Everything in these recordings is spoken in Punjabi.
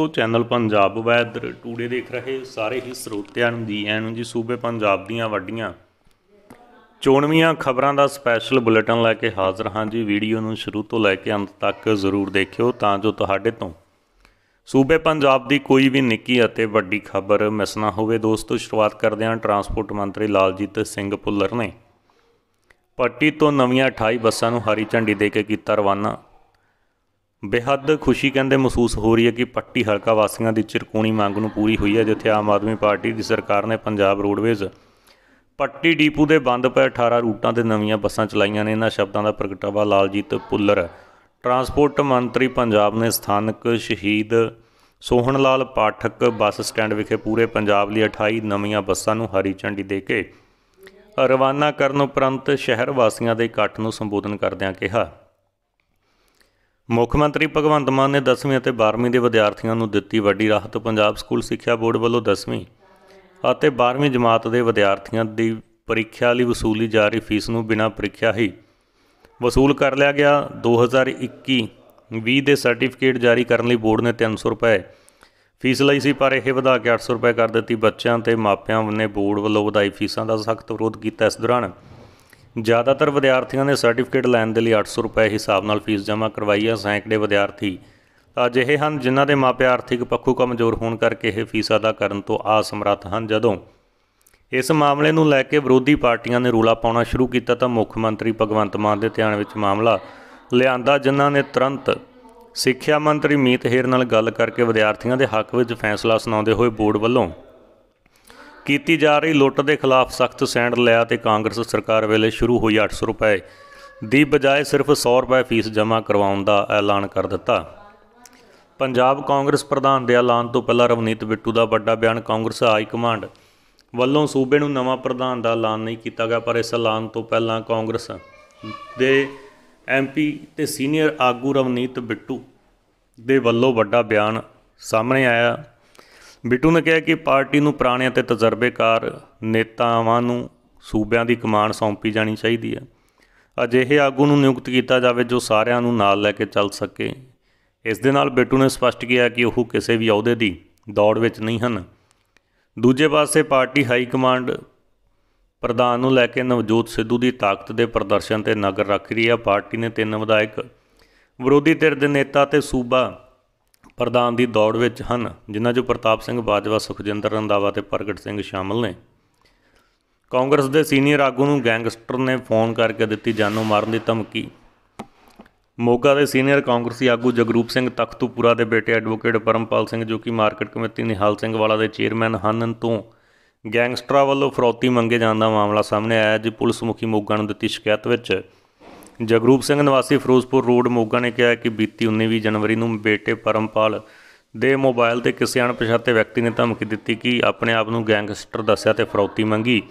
ਦੋਸਤੋ ਚੈਨਲ ਪੰਜਾਬ ਵੈਦਰ ਟੂਡੇ ਦੇਖ ਰਹੇ ਸਾਰੇ ਹੀ ਸਰੋਤਿਆਂ ਨੂੰ ਜੀ ਐਨ ਜੀ ਸੂਬੇ ਪੰਜਾਬ ਦੀਆਂ ਵੱਡੀਆਂ ਚੋਣਵੀਆਂ ਖਬਰਾਂ ਦਾ ਸਪੈਸ਼ਲ ਬੁਲੇਟਿਨ ਲੈ ਕੇ ਹਾਜ਼ਰ ਹਾਂ ਜੀ ਵੀਡੀਓ ਨੂੰ ਸ਼ੁਰੂ ਤੋਂ ਲੈ ਕੇ ਅੰਤ ਤੱਕ ਜ਼ਰੂਰ ਦੇਖਿਓ ਤਾਂ ਜੋ ਤੁਹਾਡੇ ਤੋਂ ਸੂਬੇ ਪੰਜਾਬ ਦੀ ਕੋਈ ਵੀ ਨਿੱਕੀ ਅਤੇ ਵੱਡੀ ਖਬਰ ਮਿਸ ਨਾ ਹੋਵੇ ਦੋਸਤੋ ਸ਼ੁਰੂਆਤ ਕਰਦੇ ਹਾਂ ਟਰਾਂਸਪੋਰਟ ਮੰਤਰੀ ਲਾਲਜੀਤ ਸਿੰਘ ਭੁੱਲਰ ਨੇ ਪੱਟੀ ਤੋਂ ਨਵੀਆਂ 28 ਬੱਸਾਂ ਨੂੰ ਹਰੀ ਝੰਡੀ ਦੇ ਕੇ ਕੀਤਾ ਰਵਾਨਾ ਬੇਹੱਦ ਖੁਸ਼ੀ ਕਹਿੰਦੇ ਮਹਿਸੂਸ ਹੋ ਰਹੀ ਹੈ ਕਿ ਪੱਟੀ ਹਲਕਾ ਵਾਸੀਆਂ ਦੀ ਚਿਰਕੋਣੀ ਮੰਗ ਨੂੰ ਪੂਰੀ ਹੋਈ ਹੈ ਜਿੱਥੇ ਆਮ ਆਦਮੀ ਪਾਰਟੀ ਦੀ ਸਰਕਾਰ ਨੇ ਪੰਜਾਬ ਰੋਡਵੇਜ਼ ਪੱਟੀ ਡੀਪੂ ਦੇ ਬੰਦ ਪਏ 18 ਰੂਟਾਂ ਤੇ ਨਵੀਆਂ ਬੱਸਾਂ ਚਲਾਈਆਂ ਨੇ ਇਹਨਾਂ ਸ਼ਬਦਾਂ ਦਾ ਪ੍ਰਗਟਾਵਾ ਲਾਲਜੀਤ ਪੁੱਲਰ ਟਰਾਂਸਪੋਰਟ ਮੰਤਰੀ ਪੰਜਾਬ ਨੇ ਸਥਾਨਕ ਸ਼ਹੀਦ ਸੋਹਣ ਲਾਲ ਪਾਠਕ ਬੱਸ ਸਟੈਂਡ ਵਿਖੇ ਪੂਰੇ ਪੰਜਾਬ ਲਈ 28 ਨਵੀਆਂ ਬੱਸਾਂ ਨੂੰ ਹਰੀ ਝੰਡੀ ਦੇ ਕੇ ਰਵਾਨਾ ਕਰਨ ਉਪਰੰਤ ਸ਼ਹਿਰ ਵਾਸੀਆਂ ਦੇ ਇਕੱਠ ਨੂੰ ਸੰਬੋਧਨ ਕਰਦਿਆਂ ਕਿਹਾ ਮੁੱਖ ਮੰਤਰੀ ਭਗਵੰਤ ਮਾਨ ਨੇ 10ਵੀਂ ਅਤੇ 12ਵੀਂ ਦੇ ਵਿਦਿਆਰਥੀਆਂ ਨੂੰ ਦਿੱਤੀ ਵੱਡੀ ਰਾਹਤ ਪੰਜਾਬ ਸਕੂਲ ਸਿੱਖਿਆ ਬੋਰਡ ਵੱਲੋਂ 10ਵੀਂ ਅਤੇ 12ਵੀਂ ਜਮਾਤ ਦੇ ਵਿਦਿਆਰਥੀਆਂ ਦੀ ਪ੍ਰੀਖਿਆ ਲਈ ਵਸੂਲੀ ਜਾ ਰਹੀ ਫੀਸ ਨੂੰ ਬਿਨਾਂ ਪ੍ਰੀਖਿਆ ਹੀ ਵਸੂਲ ਕਰ ਲਿਆ ਗਿਆ 2021 20 ਦੇ ਸਰਟੀਫਿਕੇਟ ਜਾਰੀ ਕਰਨ ਲਈ ਬੋਰਡ ਨੇ 300 ਰੁਪਏ ਫੀਸ ਲਈ ਸੀ ਪਰ ਇਹ ਵਧਾ ਕੇ 800 ਰੁਪਏ ਕਰ ਦਿੱਤੀ ਬੱਚਿਆਂ ਤੇ ਮਾਪਿਆਂ ਨੇ ਬੋਰਡ ਵੱਲੋਂ ਵਧਾਈ ਫੀਸਾਂ ਦਾ ਸਖਤ ਵਿਰੋਧ ਕੀਤਾ ਇਸ ਦੌਰਾਨ ਜ਼ਿਆਦਾਤਰ ਵਿਦਿਆਰਥੀਆਂ ਨੇ ਸਰਟੀਫਿਕੇਟ ਲੈਣ ਦੇ ਲਈ 800 ਰੁਪਏ ਹਿਸਾਬ ਨਾਲ ਫੀਸ ਜਮ੍ਹਾਂ ਕਰਵਾਈ ਹੈ ਸੈਂਕੜੇ ਵਿਦਿਆਰਥੀ ਅਜਿਹੇ ਹਨ ਜਿਨ੍ਹਾਂ ਦੇ ਮਾਪੇ ਆਰਥਿਕ ਪੱਖੋਂ ਕਮਜ਼ੋਰ ਹੋਣ ਕਰਕੇ ਇਹ ਫੀਸ ਅਦਾ ਕਰਨ ਤੋਂ ਅਸਮਰੱਥ ਹਨ ਜਦੋਂ ਇਸ ਮਾਮਲੇ ਨੂੰ ਲੈ ਕੇ ਵਿਰੋਧੀ ਪਾਰਟੀਆਂ ਨੇ ਰੂਲਾ ਪਾਉਣਾ ਸ਼ੁਰੂ ਕੀਤਾ ਤਾਂ ਮੁੱਖ ਮੰਤਰੀ ਭਗਵੰਤ ਮਾਨ ਦੇ ਧਿਆਨ ਵਿੱਚ ਮਾਮਲਾ ਲਿਆਂਦਾ ਜਿਨ੍ਹਾਂ ਨੇ ਤੁਰੰਤ ਸਿੱਖਿਆ ਮੰਤਰੀ ਮੀਤ ਹੇਰ ਨਾਲ ਗੱਲ ਕਰਕੇ ਵਿਦਿਆਰਥੀਆਂ ਦੇ ਹੱਕ ਵਿੱਚ ਫੈਸਲਾ ਸੁਣਾਉਂਦੇ ਹੋਏ ਬੋਰਡ ਵੱਲੋਂ ਕੀਤੀ ਜਾ ਰਹੀ ਲੁੱਟ ਦੇ ਖਿਲਾਫ ਸਖਤ ਸੈਂਡ ਲਿਆ ਤੇ ਕਾਂਗਰਸ ਸਰਕਾਰ ਵੇਲੇ ਸ਼ੁਰੂ ਹੋਈ 800 ਰੁਪਏ ਦੀ ਬਜਾਏ ਸਿਰਫ 100 ਰੁਪਏ ਫੀਸ ਜਮ੍ਹਾਂ ਕਰਵਾਉਣ ਦਾ ਐਲਾਨ ਕਰ ਦਿੱਤਾ ਪੰਜਾਬ ਕਾਂਗਰਸ ਪ੍ਰਧਾਨ ਦੇ ਐਲਾਨ ਤੋਂ ਪਹਿਲਾਂ ਰਵਨੀਤ ਬਿੱਟੂ ਦਾ ਵੱਡਾ ਬਿਆਨ ਕਾਂਗਰਸ ਹਾਈ ਕਮਾਂਡ ਵੱਲੋਂ ਸੂਬੇ ਨੂੰ ਨਵਾਂ ਪ੍ਰਧਾਨ ਦਾ ਐਲਾਨ ਨਹੀਂ ਕੀਤਾ ਗਿਆ ਪਰ ਇਸ ਐਲਾਨ ਤੋਂ ਪਹਿਲਾਂ ਕਾਂਗਰਸ ਦੇ ਐਮਪੀ ਤੇ ਸੀਨੀਅਰ ਆਗੂ ਰਵਨੀਤ ਬਿੱਟੂ ਦੇ ਵੱਲੋਂ ਵੱਡਾ ਬਿਆਨ ਸਾਹਮਣੇ ਆਇਆ ਬਿੱਟੂ ਨੇ ਕਿਹਾ ਕਿ ਪਾਰਟੀ ਨੂੰ ਪੁਰਾਣੇ ਅਤੇ ਤਜਰਬੇਕਾਰ ਨੇਤਾਵਾਂ ਨੂੰ ਸੂਬਿਆਂ ਦੀ ਕਮਾਨ ਸੌਂਪੀ ਜਾਣੀ ਚਾਹੀਦੀ ਹੈ ਅਜਿਹੇ ਆਗੂ ਨੂੰ ਨਿਯੁਕਤ ਕੀਤਾ ਜਾਵੇ ਜੋ ਸਾਰਿਆਂ ਨੂੰ ਨਾਲ ਲੈ ਕੇ ਚੱਲ ਸਕੇ ਇਸ ਦੇ ਨਾਲ ਬਿੱਟੂ ਨੇ ਸਪਸ਼ਟ ਕੀਤਾ ਕਿ ਉਹ ਕਿਸੇ ਵੀ ਅਹੁਦੇ ਦੀ ਦੌੜ ਵਿੱਚ ਨਹੀਂ ਹਨ ਦੂਜੇ ਪਾਸੇ ਪਾਰਟੀ ਹਾਈ ਕਮਾਂਡ ਪ੍ਰਧਾਨ ਨੂੰ ਲੈ ਕੇ ਨਵਜੋਤ ਸਿੱਧੂ ਦੀ ਤਾਕਤ ਦੇ ਪ੍ਰਦਰਸ਼ਨ ਤੇ ਨਗਰ ਰੱਖ ਰਹੀ ਹੈ ਪਾਰਟੀ ਨੇ ਤਿੰਨ ਵਿਧਾਇਕ ਵਿਰੋਧੀ ਧਿਰ ਦੇ ਨੇਤਾ ਤੇ ਸੂਬਾ ਪ੍ਰਦਾਨ ਦੀ ਦੌੜ ਵਿੱਚ ਹਨ ਜਿਨ੍ਹਾਂ 'ਚੋਂ ਪ੍ਰਤਾਪ ਸਿੰਘ ਬਾਜਵਾ ਸੁਖਜਿੰਦਰ ਰੰਦਾਵਾ ਤੇ ਪ੍ਰਗਟ ਸਿੰਘ ਸ਼ਾਮਲ ਨੇ ਕਾਂਗਰਸ ਦੇ ਸੀਨੀਅਰ ਆਗੂ ਨੂੰ ਗੈਂਗਸਟਰ ਨੇ ਫੋਨ ਕਰਕੇ ਦਿੱਤੀ ਜਾਨੋਂ ਮਾਰਨ ਦੀ ਧਮਕੀ ਮੋਗਾ ਦੇ ਸੀਨੀਅਰ ਕਾਂਗਰਸੀ ਆਗੂ ਜਗਰੂਪ ਸਿੰਘ ਤਖਤੂਪੁਰਾ ਦੇ ਬੇਟੇ ਐਡਵੋਕੇਟ ਪਰਮਪਾਲ ਸਿੰਘ ਜੋ ਕਿ ਮਾਰਕੀਟ ਕਮੇਟੀ ਨਿਹਾਲ ਸਿੰਘ ਵਾਲਾ ਦੇ ਚੇਅਰਮੈਨ ਹਨ ਤੋਂ ਗੈਂਗਸਟਰਾਂ ਵੱਲੋਂ ਫਰੌਤੀ ਮੰਗੇ ਜਾਣ ਦਾ ਮਾਮਲਾ ਸਾਹਮਣੇ ਆਇਆ ਜੀ ਪੁਲਿਸ ਮੁਖੀ ਮੋਗਾ ਨੂੰ ਦਿੱਤੀ ਸ਼ਿਕਾਇਤ ਵਿੱਚ ਜਗਰੂਪ ਸਿੰਘ ਨਿਵਾਸੀ ਫਿਰੋਜ਼ਪੁਰ ਰੋਡ ਮੋਗਾ ਨੇ ਕਿਹਾ ਕਿ ਬੀਤੀ 19 ਜਨਵਰੀ ਨੂੰ ਬੇਟੇ ਪਰਮਪਾਲ ਦੇ ਮੋਬਾਈਲ ਤੇ ਕਿਸੇ ਅਣਪਛਾਤੇ ਵਿਅਕਤੀ ਨੇ ਧਮਕੀ ਦਿੱਤੀ ਕਿ ਆਪਣੇ ਆਪ ਨੂੰ ਗੈਂਗਸਟਰ ਦੱਸਿਆ ਤੇ ਫਰੌਤੀ ਮੰਗੀ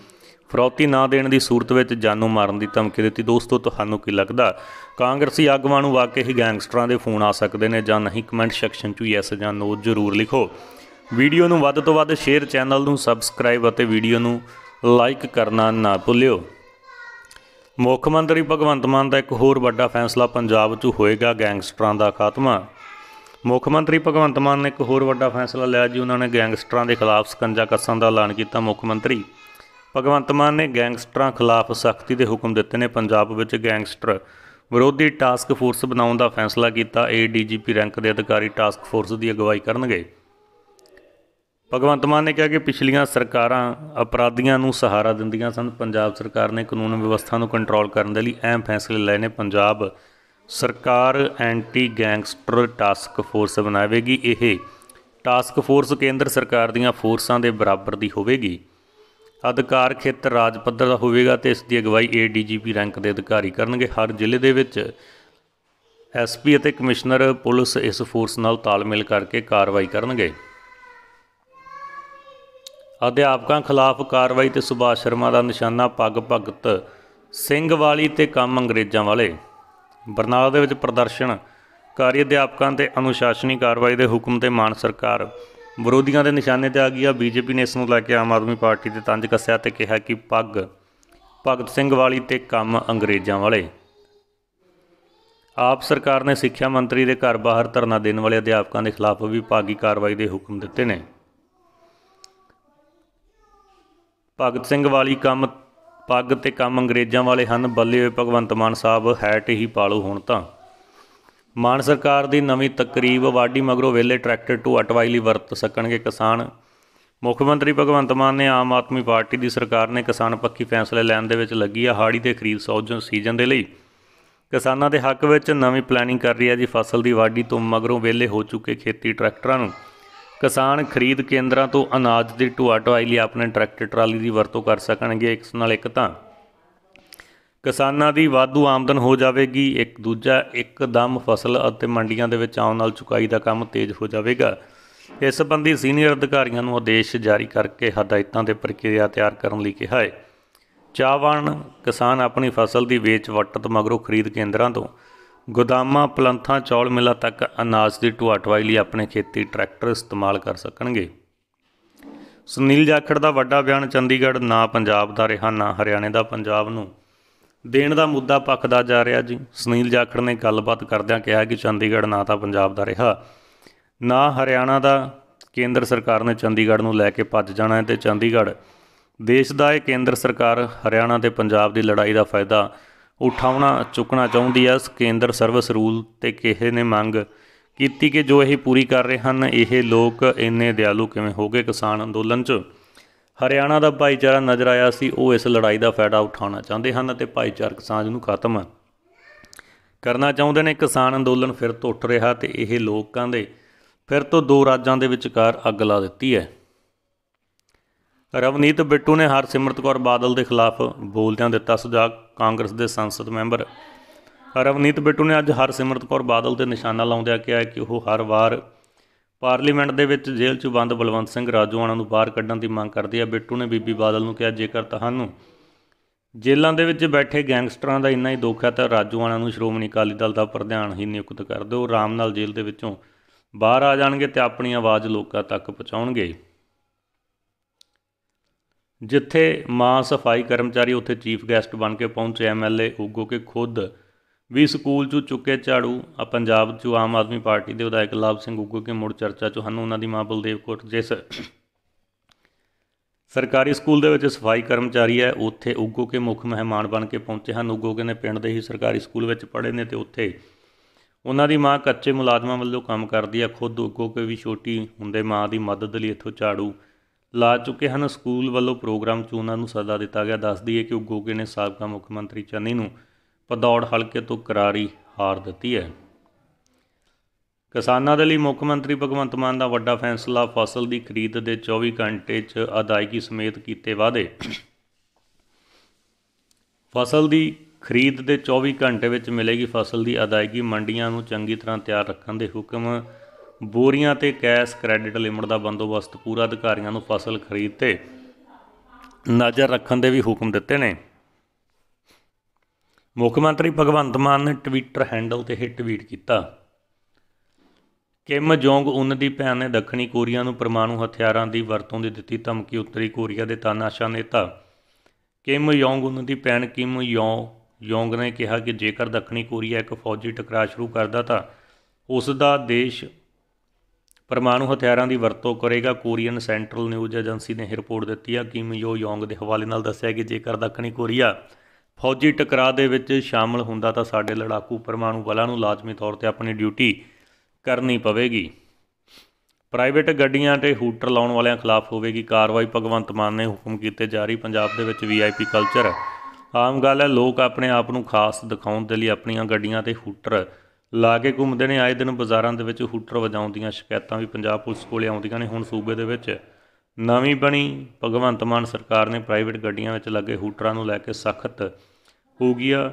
ਫਰੌਤੀ ਨਾ ਦੇਣ ਦੀ ਸੂਰਤ ਵਿੱਚ ਜਾਨੋਂ ਮਾਰਨ ਦੀ ਧਮਕੀ ਦਿੱਤੀ ਦੋਸਤੋ ਤੁਹਾਨੂੰ ਕੀ ਲੱਗਦਾ ਕਾਂਗਰਸੀ ਆਗੂਆਂ ਨੂੰ ਵਾਕਈ ਹੀ ਗੈਂਗਸਟਰਾਂ ਦੇ ਫੋਨ ਆ ਸਕਦੇ ਨੇ ਜਾਂ ਨਹੀਂ ਕਮੈਂਟ ਸੈਕਸ਼ਨ 'ਚ ਯੈਸ ਜਾਂ ਨੋ ਜ਼ਰੂਰ ਲਿਖੋ ਵੀਡੀਓ ਨੂੰ ਵੱਧ ਤੋਂ ਵੱਧ ਸ਼ੇਅਰ ਚੈਨਲ ਨੂੰ ਸਬਸਕ੍ਰਾਈਬ ਅਤੇ ਵੀਡੀਓ ਨੂੰ ਲਾਈਕ ਕਰਨਾ ਨਾ ਭੁੱਲਿਓ ਮੁੱਖ ਮੰਤਰੀ ਭਗਵੰਤ ਮਾਨ ਦਾ ਇੱਕ ਹੋਰ ਵੱਡਾ ਫੈਸਲਾ ਪੰਜਾਬ 'ਚ ਹੋਏਗਾ ਗੈਂਗਸਟਰਾਂ ਦਾ ਖਾਤਮਾ ਮੁੱਖ ਮੰਤਰੀ ਭਗਵੰਤ ਮਾਨ ਨੇ ਇੱਕ ਹੋਰ ਵੱਡਾ ਫੈਸਲਾ ਲਿਆ ਜੀ ਉਹਨਾਂ ਨੇ ਗੈਂਗਸਟਰਾਂ ਦੇ ਖਿਲਾਫ ਸਕੰਜਾ ਕੱਸਣ ਦਾ ਐਲਾਨ ਕੀਤਾ ਮੁੱਖ ਮੰਤਰੀ ਭਗਵੰਤ ਮਾਨ ਨੇ ਗੈਂਗਸਟਰਾਂ ਖਿਲਾਫ ਸਖਤੀ ਦੇ ਹੁਕਮ ਦਿੱਤੇ ਨੇ ਪੰਜਾਬ ਵਿੱਚ ਗੈਂਗਸਟਰ ਵਿਰੋਧੀ ਟਾਸਕ ਫੋਰਸ ਬਣਾਉਣ ਦਾ ਫੈਸਲਾ ਕੀਤਾ ਏਡੀਜੀਪੀ ਰੈਂਕ ਦੇ ਅਧਿਕਾਰੀ ਟਾਸਕ ਫੋਰਸ ਦੀ ਅਗਵਾਈ ਕਰਨਗੇ ਭਗਵੰਤ ਮਾਨ ਨੇ ਕਿਹਾ ਕਿ ਪਿਛਲੀਆਂ ਸਰਕਾਰਾਂ ਅਪਰਾਧੀਆਂ ਨੂੰ ਸਹਾਰਾ ਦਿੰਦੀਆਂ ਸਨ ਪੰਜਾਬ ਸਰਕਾਰ ਨੇ ਕਾਨੂੰਨ ਵਿਵਸਥਾ ਨੂੰ ਕੰਟਰੋਲ ਕਰਨ ਦੇ ਲਈ ਅਹਿਮ ਫੈਸਲੇ ਲਏ ਨੇ ਪੰਜਾਬ ਸਰਕਾਰ ਐਂਟੀ ਗੈਂਗਸਟਰ ਟਾਸਕ ਫੋਰਸ ਬਣਾਵੇਗੀ ਇਹ ਟਾਸਕ ਫੋਰਸ ਕੇਂਦਰ ਸਰਕਾਰ ਦੀਆਂ ਫੋਰਸਾਂ ਦੇ ਬਰਾਬਰ ਦੀ ਹੋਵੇਗੀ ਅਧਿਕਾਰ ਖੇਤਰ ਰਾਜ ਪੱਧਰ ਦਾ ਹੋਵੇਗਾ ਤੇ ਇਸ ਦੀ ਅਗਵਾਈ ਏਡੀਜੀਪੀ ਰੈਂਕ ਦੇ ਅਧਿਕਾਰੀ ਕਰਨਗੇ ਹਰ ਜ਼ਿਲ੍ਹੇ ਦੇ ਵਿੱਚ ਐਸਪੀ ਅਤੇ ਕਮਿਸ਼ਨਰ ਪੁਲਿਸ ਇਸ ਫੋਰਸ ਨਾਲ ਤਾਲਮੇਲ ਕਰਕੇ ਕਾਰਵਾਈ ਕਰਨਗੇ ਅਧਿਆਪਕਾਂ ਖਿਲਾਫ ਕਾਰਵਾਈ ਤੇ ਸੁਭਾਸ਼ ਸ਼ਰਮਾ ਦਾ ਨਿਸ਼ਾਨਾ ਪੱਗ ਭਗਤ ਸਿੰਘ ਵਾਲੀ ਤੇ ਕੰਮ ਅੰਗਰੇਜ਼ਾਂ ਵਾਲੇ ਬਰਨਾਲਾ ਦੇ ਵਿੱਚ ਪ੍ਰਦਰਸ਼ਨ ਕਾਰੀ ਅਧਿਆਪਕਾਂ ਤੇ ਅਨੁਸ਼ਾਸਨੀ ਕਾਰਵਾਈ ਦੇ ਹੁਕਮ ਤੇ ਮਾਨ ਸਰਕਾਰ ਵਿਰੋਧੀਆਂ ਦੇ ਨਿਸ਼ਾਨੇ ਤੇ ਆ ਗਈ ਆ ਬੀਜੇਪੀ ਨੇ ਇਸ ਨੂੰ ਲੈ ਕੇ ਆਮ ਆਦਮੀ ਪਾਰਟੀ ਤੇ ਤੰਜ ਕੱਸਿਆ ਤੇ ਕਿਹਾ ਕਿ ਪੱਗ ਭਗਤ ਸਿੰਘ ਵਾਲੀ ਤੇ ਕੰਮ ਅੰਗਰੇਜ਼ਾਂ ਵਾਲੇ ਆਪ ਸਰਕਾਰ ਨੇ ਸਿੱਖਿਆ ਮੰਤਰੀ ਦੇ ਘਰ ਬਾਹਰ ਧਰਨਾ ਦੇਣ ਵਾਲੇ ਅਧਿਆਪਕਾਂ ਦੇ ਖਿਲਾਫ ਵਿਭਾਗੀ ਕਾਰਵਾਈ ਦੇ ਹੁਕਮ ਦਿੱਤੇ ਨੇ ਭਗਤ ਸਿੰਘ ਵਾਲੀ ਕੰਮ ਪੱਗ ਤੇ ਕੰਮ ਅੰਗਰੇਜ਼ਾਂ ਵਾਲੇ ਹਨ ਬੱਲੇ ਹੋਏ ਭਗਵੰਤ ਮਾਨ ਸਾਹਿਬ ਹੈਟ ਹੀ ਪਾਲੋ ਹੁਣ ਤਾਂ ਮਾਨ ਸਰਕਾਰ ਦੀ ਨਵੀਂ ਤਕਰੀਬ ਵਾਢੀ ਮਗਰੋਂ ਵੇਲੇ ਟਰੈਕਟਰ ਟੂ ਅਟਵਾਈ ਲਈ ਵਰਤ ਸਕਣਗੇ ਕਿਸਾਨ ਮੁੱਖ ਮੰਤਰੀ ਭਗਵੰਤ ਮਾਨ ਨੇ ਆਮ ਆਦਮੀ ਪਾਰਟੀ ਦੀ ਸਰਕਾਰ ਨੇ ਕਿਸਾਨ ਪੱਖੀ ਫੈਸਲੇ ਲੈਣ ਦੇ ਵਿੱਚ ਲੱਗੀ ਆ ਹਾੜੀ ਦੇ ਖਰੀਦ ਸੌਜਨ ਸੀਜ਼ਨ ਦੇ ਲਈ ਕਿਸਾਨਾਂ ਦੇ ਹੱਕ ਵਿੱਚ ਨਵੀਂ ਪਲੈਨਿੰਗ ਕਰ ਰਹੀ ਹੈ ਜੀ ਫਸਲ ਦੀ ਵਾਢੀ ਤੋਂ ਮਗਰੋਂ ਵੇਲੇ ਹੋ ਚੁੱਕੇ ਖੇਤੀ ਟਰੈਕਟਰਾਂ ਨੂੰ ਕਿਸਾਨ ਖਰੀਦ ਕੇਂਦਰਾਂ ਤੋਂ ਅਨਾਜ ਦੀ ਢੋਆ ਢੁਆਈ ਲਈ ਆਪਣੇ ਟਰੈਕਟਰ ਟਰਾਲੀ ਦੀ ਵਰਤੋਂ ਕਰ ਸਕਣਗੇ ਇੱਕ ਨਾਲ ਇੱਕ ਤਾਂ ਕਿਸਾਨਾਂ ਦੀ ਵਾਧੂ ਆਮਦਨ ਹੋ ਜਾਵੇਗੀ ਇੱਕ ਦੂਜਾ ਇੱਕਦਮ ਫਸਲ ਅਤੇ ਮੰਡੀਆਂ ਦੇ ਵਿੱਚ ਆਉਣ ਨਾਲ ਚੁਕਾਈ ਦਾ ਕੰਮ ਤੇਜ਼ ਹੋ ਜਾਵੇਗਾ ਇਸ ਸੰਬੰਧੀ ਸੀਨੀਅਰ ਅਧਿਕਾਰੀਆਂ ਨੂੰ ਆਦੇਸ਼ ਜਾਰੀ ਕਰਕੇ ਹਦਾਇਤਾਂ ਤੇ ਪ੍ਰਕਿਰਿਆ ਤਿਆਰ ਕਰਨ ਲਈ ਕਿਹਾ ਹੈ ਚਾਹਵਾਨ ਕਿਸਾਨ ਆਪਣੀ ਫਸਲ ਦੀ ਵੇਚ ਵਟਤ ਮਗਰੋਂ ਖਰੀਦ ਕੇਂਦਰਾਂ ਤੋਂ ਗੋਦਾਮਾਂ ਪਲੰਥਾਂ ਚੌਲ ਮਿਲਾਂ ਤੱਕ ਅਨਾਜ ਦੀ ਢੁਆਟਵਾਈ ਲਈ ਆਪਣੇ ਖੇਤੀ ਟਰੈਕਟਰ ਇਸਤੇਮਾਲ ਕਰ ਸਕਣਗੇ ਸੁਨੀਲ ਜਾਖੜ ਦਾ ਵੱਡਾ ਬਿਆਨ ਚੰਡੀਗੜ੍ਹ ਨਾ ਪੰਜਾਬ ਦਾ ਰਿਹਾ ਨਾ ਹਰਿਆਣੇ ਦਾ ਪੰਜਾਬ ਨੂੰ ਦੇਣ ਦਾ ਮੁੱਦਾ ਪੱਕਦਾ ਜਾ ਰਿਹਾ ਜੀ ਸੁਨੀਲ ਜਾਖੜ ਨੇ ਗੱਲਬਾਤ ਕਰਦਿਆਂ ਕਿਹਾ ਕਿ ਚੰਡੀਗੜ੍ਹ ਨਾ ਤਾਂ ਪੰਜਾਬ ਦਾ ਰਿਹਾ ਨਾ ਹਰਿਆਣਾ ਦਾ ਕੇਂਦਰ ਸਰਕਾਰ ਨੇ ਚੰਡੀਗੜ੍ਹ ਨੂੰ ਲੈ ਕੇ ਭੱਜ ਜਾਣਾ ਹੈ ਤੇ ਚੰਡੀਗੜ੍ਹ ਦੇਸ਼ ਦਾ ਇਹ ਕੇਂਦਰ ਸਰਕਾਰ ਹਰਿਆਣਾ ਤੇ ਪੰਜਾਬ ਦੀ ਲੜਾਈ ਦਾ ਫਾਇਦਾ ਉਠਾਉਣਾ ਚੁੱਕਣਾ ਚਾਹੁੰਦੀ ਆ ਕੇਂਦਰ ਸਰਵਿਸ ਰੂਲ ਤੇ ਕਿਸੇ ਨੇ ਮੰਗ ਕੀਤੀ ਕਿ ਜੋ ਇਹ ਪੂਰੀ ਕਰ ਰਹੇ ਹਨ ਇਹ ਲੋਕ ਇੰਨੇ ਦਿਆਲੂ ਕਿਵੇਂ ਹੋ ਗਏ ਕਿਸਾਨ ਅੰਦੋਲਨ 'ਚ ਹਰਿਆਣਾ ਦਾ ਭਾਈਚਾਰਾ ਨਜ਼ਰ ਆਇਆ ਸੀ ਉਹ ਇਸ ਲੜਾਈ ਦਾ ਫਾਇਦਾ ਉਠਾਉਣਾ ਚਾਹੁੰਦੇ ਹਨ ਤੇ ਭਾਈਚਾਰਕ ਸਾਂਝ ਨੂੰ ਖਤਮ ਕਰਨਾ ਚਾਹੁੰਦੇ ਨੇ ਕਿਸਾਨ ਅੰਦੋਲਨ ਫਿਰ ਤੋਂ ਉੱਠ ਰਿਹਾ ਤੇ ਇਹ ਲੋਕਾਂ ਦੇ ਫਿਰ ਤੋਂ ਦੋ ਰਾਜਾਂ ਦੇ ਵਿਚਕਾਰ ਅੱਗ ਲਾ ਦਿੱਤੀ ਹੈ ਰਵਨੀਤ ਬਿੱਟੂ ਨੇ ਹਰਸਿਮਰਤ ਕੌਰ ਬਾਦਲ ਦੇ ਖਿਲਾਫ ਬੋਲਦਿਆਂ ਦਿੱਤਾ ਸੁਝਾਅ ਕਾਂਗਰਸ ਦੇ ਸੰਸਦ ਮੈਂਬਰ ਰਵਨੀਤ ਬਿੱਟੂ ਨੇ ਅੱਜ ਹਰਸਿਮਰਤ ਕੌਰ ਬਾਦਲ ਤੇ ਨਿਸ਼ਾਨਾ ਲਾਉਂਦਿਆਂ ਕਿਹਾ ਕਿ ਉਹ ਹਰ ਵਾਰ ਪਾਰਲੀਮੈਂਟ ਦੇ ਵਿੱਚ ਜੇਲ੍ਹ 'ਚ ਬੰਦ ਬਲਵੰਤ ਸਿੰਘ ਰਾਜੋਆਣਾ ਨੂੰ ਬਾਹਰ ਕੱਢਣ ਦੀ ਮੰਗ ਕਰਦੀ ਹੈ ਬਿੱਟੂ ਨੇ ਬੀਬੀ ਬਾਦਲ ਨੂੰ ਕਿਹਾ ਜੇਕਰ ਤੁਹਾਨੂੰ ਜੇਲ੍ਹਾਂ ਦੇ ਵਿੱਚ ਬੈਠੇ ਗੈਂਗਸਟਰਾਂ ਦਾ ਇੰਨਾ ਹੀ ਦੁੱਖ ਹੈ ਤਾਂ ਰਾਜੋਆਣਾ ਨੂੰ ਸ਼੍ਰੋਮਣੀ ਅਕਾਲੀ ਦਲ ਦਾ ਪ੍ਰਧਾਨ ਹੀ ਨਿਯੁਕਤ ਕਰ ਦਿਓ ਆਰਾਮ ਨਾਲ ਜੇਲ੍ਹ ਦੇ ਵਿੱਚੋਂ ਬਾਹਰ ਆ ਜਾਣਗੇ ਤੇ ਆਪਣੀ ਆਵਾਜ਼ ਲੋਕਾਂ ਤੱਕ ਪਹੁੰਚਾਉਣਗੇ ਜਿੱਥੇ ਮਾਂ ਸਫਾਈ ਕਰਮਚਾਰੀ ਉੱਥੇ ਚੀਫ ਗੈਸਟ ਬਣ ਕੇ ਪਹੁੰਚੇ ਐਮਐਲਏ ਉਗੋ ਕੇ ਖੁਦ ਵੀ ਸਕੂਲ ਚੋਂ ਚੁੱਕੇ ਝਾੜੂ ਆ ਪੰਜਾਬ ਚੋਂ ਆਮ ਆਦਮੀ ਪਾਰਟੀ ਦੇ ਵਿਧਾਇਕ ਲਾਭ ਸਿੰਘ ਉਗੋ ਕੇ ਮੁੜ ਚਰਚਾ ਚੋਂ ਹਨ ਉਹਨਾਂ ਦੀ ਮਾਂ ਬਲਦੇਵ ਕੋਟ ਜਿਸ ਸਰਕਾਰੀ ਸਕੂਲ ਦੇ ਵਿੱਚ ਸਫਾਈ ਕਰਮਚਾਰੀ ਹੈ ਉੱਥੇ ਉਗੋ ਕੇ ਮੁੱਖ ਮਹਿਮਾਨ ਬਣ ਕੇ ਪਹੁੰਚੇ ਹਨ ਉਗੋ ਕੇ ਨੇ ਪਿੰਡ ਦੇ ਹੀ ਸਰਕਾਰੀ ਸਕੂਲ ਵਿੱਚ ਪੜ੍ਹੇ ਨੇ ਤੇ ਉੱਥੇ ਉਹਨਾਂ ਦੀ ਮਾਂ ਕੱਚੇ ਮੁਲਾਜ਼ਮਾਂ ਵੱਲੋਂ ਕੰਮ ਕਰਦੀ ਆ ਖੁਦ ਉਗੋ ਕੇ ਵੀ ਛੋਟੀ ਹੁੰਦੇ ਮਾਂ ਦੀ ਮਦਦ ਲਈ ਇੱਥੋਂ ਝਾੜੂ ਲਾ ਚੁੱਕੇ ਹਨ ਸਕੂਲ ਵੱਲੋਂ ਪ੍ਰੋਗਰਾਮ 'ਚ ਉਹਨਾਂ ਨੂੰ ਸੱਦਾ ਦਿੱਤਾ ਗਿਆ ਦੱਸ ਦਈਏ ਕਿ ਗੋਗੇ ਨੇ ਸਾਬਕਾ ਮੁੱਖ ਮੰਤਰੀ ਚੰਨੀ ਨੂੰ ਪਦੌੜ ਹਲਕੇ ਤੋਂ ਕਰਾਰੀ ਹਾਰ ਦਿੱਤੀ ਹੈ ਕਿਸਾਨਾਂ ਦੇ ਲਈ ਮੁੱਖ ਮੰਤਰੀ ਭਗਵੰਤ ਮਾਨ ਦਾ ਵੱਡਾ ਫੈਸਲਾ ਫਸਲ ਦੀ ਖਰੀਦ ਦੇ 24 ਘੰਟੇ 'ਚ ਅਦਾਇਗੀ ਸਮੇਤ ਕੀਤੇ ਵਾਅਦੇ ਫਸਲ ਦੀ ਖਰੀਦ ਦੇ 24 ਘੰਟੇ ਵਿੱਚ ਮਿਲੇਗੀ ਫਸਲ ਦੀ ਅਦਾਇਗੀ ਮੰਡੀਆਂ ਨੂੰ ਚੰਗੀ ਤਰ੍ਹਾਂ ਤਿਆਰ ਰੱਖਣ ਦੇ ਹੁਕਮ ਬੋਰੀਆਂ ਤੇ ਕੈਸ਼ ਕ੍ਰੈਡਿਟ ਲਿਮਟ ਦਾ ਬੰਦੋਬਸਤ ਪੂਰਾ ਅਧਿਕਾਰੀਆਂ ਨੂੰ ਫਸਲ ਖਰੀਦ ਤੇ ਨਜ਼ਰ ਰੱਖਣ ਦੇ ਵੀ ਹੁਕਮ ਦਿੱਤੇ ਨੇ ਮੁੱਖ ਮੰਤਰੀ ਭਗਵੰਤ ਮਾਨ ਨੇ ਟਵਿੱਟਰ ਹੈਂਡਲ ਤੇ ਇਹ ਟਵੀਟ ਕੀਤਾ ਕਿਮ ਜੋਂਗ ਉਨ ਦੀ ਭੈਣ ਨੇ ਦੱਖਣੀ ਕੋਰੀਆ ਨੂੰ ਪਰਮਾਣੂ ਹਥਿਆਰਾਂ ਦੀ ਵਰਤੋਂ ਦੀ ਦਿੱਤੀ ਧਮਕੀ ਉੱਤਰੀ ਕੋਰੀਆ ਦੇ ਤਾਨਾਸ਼ਾਹ ਨੇਤਾ ਕਿਮ ਯੋਂਗ ਉਨ ਦੀ ਭੈਣ ਕਿਮ ਯੋਂ ਯੋਂਗ ਨੇ ਕਿਹਾ ਕਿ ਜੇਕਰ ਦੱਖਣੀ ਕੋਰੀਆ ਇੱਕ ਫੌਜੀ ਟਕਰਾਅ ਸ਼ੁਰੂ ਕਰਦਾ ਤਾਂ ਉਸ ਦਾ ਦੇਸ਼ ਪਰਮਾਣੂ ਹਥਿਆਰਾਂ ਦੀ ਵਰਤੋਂ ਕਰੇਗਾ ਕੋਰੀਅਨ ਸੈਂਟਰਲ ਨਿਊਜ਼ ਏਜੰਸੀ ਨੇ ਰਿਪੋਰਟ ਦਿੱਤੀ ਆ ਕਿਮ ਯੋ ਯੋਂਗ ਦੇ ਹਵਾਲੇ ਨਾਲ ਦੱਸਿਆ ਕਿ ਜੇਕਰ ਦੱਖਣੀ ਕੋਰੀਆ ਫੌਜੀ ਟਕਰਾਅ ਦੇ ਵਿੱਚ ਸ਼ਾਮਲ ਹੁੰਦਾ ਤਾਂ ਸਾਡੇ ਲੜਾਕੂ ਪਰਮਾਣੂ ਬਲਾਂ ਨੂੰ ਲਾਜ਼ਮੀ ਤੌਰ ਤੇ ਆਪਣੀ ਡਿਊਟੀ ਕਰਨੀ ਪਵੇਗੀ ਪ੍ਰਾਈਵੇਟ ਗੱਡੀਆਂ ਤੇ ਹੂਟਰ ਲਾਉਣ ਵਾਲਿਆਂ ਖਿਲਾਫ ਹੋਵੇਗੀ ਕਾਰਵਾਈ ਭਗਵੰਤ ਮਾਨ ਨੇ ਹੁਕਮ ਕੀਤੇ ਜਾਰੀ ਪੰਜਾਬ ਦੇ ਵਿੱਚ ਵੀਆਈਪੀ ਕਲਚਰ ਆਮ ਗੱਲ ਹੈ ਲੋਕ ਆਪਣੇ ਆਪ ਨੂੰ ਖਾਸ ਦਿਖਾਉਣ ਦੇ ਲਈ ਆਪਣੀਆਂ ਗੱਡੀਆਂ ਤੇ ਹੂਟਰ ਲਾ ਕੇ ਘੁੰਮਦੇ ਨੇ ਆਏ ਦਿਨ ਬਾਜ਼ਾਰਾਂ ਦੇ ਵਿੱਚ ਹੂਟਰ ਵਜਾਉਂਦੀਆਂ ਸ਼ਿਕਾਇਤਾਂ ਵੀ ਪੰਜਾਬ ਪੁਲਿਸ ਕੋਲੇ ਆਉਂਦੀਆਂ ਨੇ ਹੁਣ ਸੂਬੇ ਦੇ ਵਿੱਚ ਨਵੀਂ ਬਣੀ ਭਗਵੰਤ ਮਾਨ ਸਰਕਾਰ ਨੇ ਪ੍ਰਾਈਵੇਟ ਗੱਡੀਆਂ ਵਿੱਚ ਲੱਗੇ ਹੂਟਰਾਂ ਨੂੰ ਲੈ ਕੇ ਸਖਤ ਹੋ ਗਿਆ